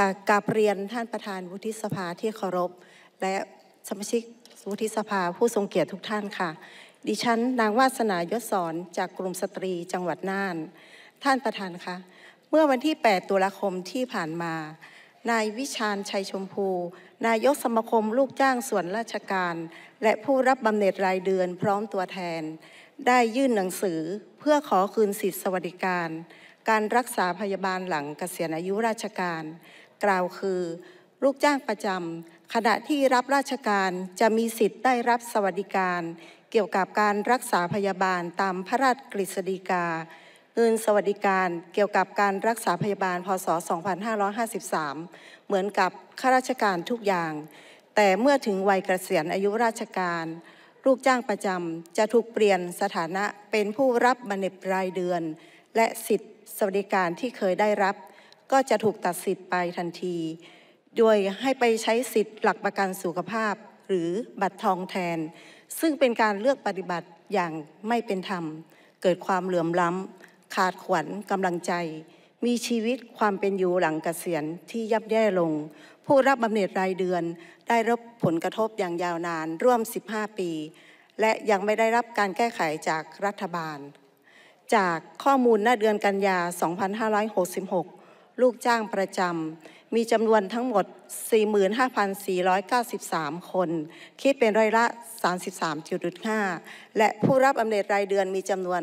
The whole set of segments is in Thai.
ค่ะกาบเรียนท่านประธานวุฒิสภาที่เคารพ และสมาชิกวุฒิสภาผู้ทรงเกียรติทุกท่านค่ะ ดิฉันนางวาสนายศสอนจากกลุ่มสตรีจังหวัดน่าน ท่านประธานคะเมื่อวันที่ 8ตุลาคมที่ผ่านมานายวิชาญชัยชมพู นายกสมาคมลูกจ้างส่วนราชการ และผู้รับบำเหน็จรายเดือนพร้อมตัวแทน ได้ยื่นหนังสือเพื่อขอคืนสิทธิสวัสดิการ การรักษาพยาบาลหลังเกษียณอายุราชการกล่าวคือลูกจ้างประจำขณะที่รับราชการจะมีสิทธิ์ได้รับสวัสดิการ เกี่ยวกับการรักษาพยาบาลตามพระราชกฤษฎีกาเงินสวัสดิการเกี่ยวกับการรักษาพยาบาลพศ2553 เหมือนกับข้าราชการทุกอย่าง แต่เมื่อถึงวัยเกษียณอายุราชการลูกจ้างประจำจะถูกเปลี่ยนสถานะเป็นผู้รับบันเนบรายเดือน และสิทธิสวัสดิการที่เคยได้รับก็จะถูกตัดสิทธิ์ไปทันที โดยให้ไปใช้สิทธิ์หลักประกันสุขภาพ หรือบัตรทองแทน ซึ่งเป็นการเลือกปฏิบัติอย่างไม่เป็นธรรม เกิดความเหลื่อมล้ำ ขาดขวัญกำลังใจ มีชีวิตความเป็นอยู่หลังเกษียณที่ยับแย่ลง ผู้รับบำเหน็จรายเดือนได้รับผลกระทบอย่างยาวนานร่วม 15 ปี และยังไม่ได้รับการแก้ไขจากรัฐบาล จากข้อมูลหน้าเดือนกันยา2566ลูกจ้างประจำมีจำนวนทั้งหมด 45,493 คน คิดเป็นร้อยละ 33.5 และผู้รับอำนาจรายเดือนมีจำนวน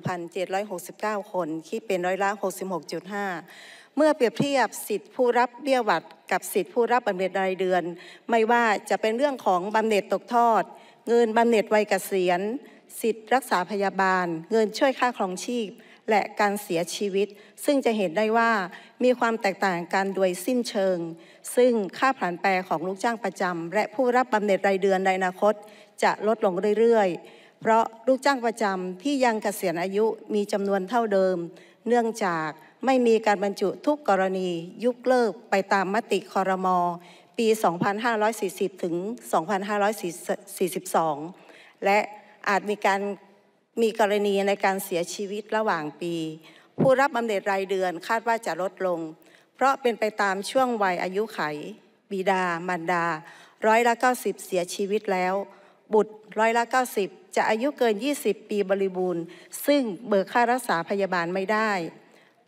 91,769 คน คิดเป็นร้อยละ 66.5 เมื่อเปรียบเทียบสิทธิผู้รับเบี้ยหวัดกับสิทธิผู้รับบำเหน็จรายเดือน ไม่ว่าจะเป็นเรื่องของบำเหน็จตกทอดเงินบำเหน็จวัยเกษียณสิทธิรักษาพยาบาลเงินช่วยค่าครองชีพและการเสียชีวิตซึ่งจะเห็นได้ว่ามีความแตกต่างกันโดยสิ้นเชิง ซึ่งค่าผันแปรของลูกจ้างประจำและผู้รับบำเหน็จรายเดือนในอนาคตจะลดลงเรื่อยๆเพราะลูกจ้างประจำที่ยังเกษียณอายุมีจำนวนเท่าเดิม เนื่องจากไม่มีการบรรจุทุกกรณียุคเลิกไปตามมติคอรมอปี 2540 ถึง 2542 และอาจมีการมีกรณีในการเสียชีวิตระหว่างปี ผู้รับบำเหน็จรายเดือนคาดว่าจะลดลงเพราะเป็นไปตามช่วงวัยอายุไข บิดา มารดาร้อยละ 90 เสียชีวิตแล้ว บุตรร้อยละ 90 จะอายุเกิน 20 ปีบริบูรณ์ ซึ่งเบิกค่ารักษาพยาบาลไม่ได้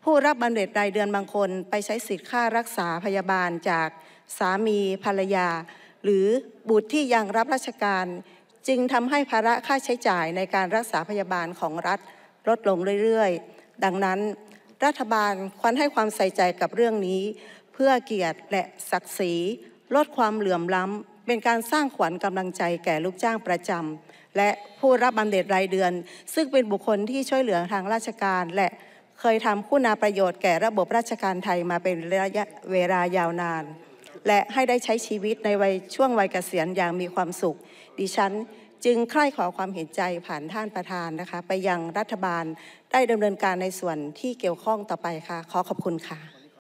ผู้รับบำเหน็จรายเดือนบางคนไปใช้สิทธิ์ค่ารักษาพยาบาลจากสามี ภรรยา หรือบุตรที่ยังรับราชการจึงทำให้ภาระค่าใช้จ่ายในการรักษาพยาบาลของรัฐลดลงเรื่อย ๆ ดังนั้น รัฐบาลควรให้ความใส่ใจกับเรื่องนี้ เพื่อเกียรติและศักดิ์ศรีลดความเหลื่อมล้ำเป็นการสร้างขวัญกำลังใจแก่ลูกจ้างประจำและผู้รับบำเหน็จรายเดือน ซึ่งเป็นบุคคลที่ช่วยเหลือทางราชการ และเคยทำคุณาประโยชน์แก่ระบบราชการไทยมาเป็นระยะเวลายาวนานและให้ได้ใช้ชีวิตในวัยช่วงวัยเกษียณอย่างมีความสุข ดิฉันจึงใคร่ขอความเห็นใจผ่านท่านประธานนะคะ ไปยังรัฐบาลได้ดำเนินการในส่วนที่เกี่ยวข้องต่อไปค่ะ ขอขอบคุณค่ะ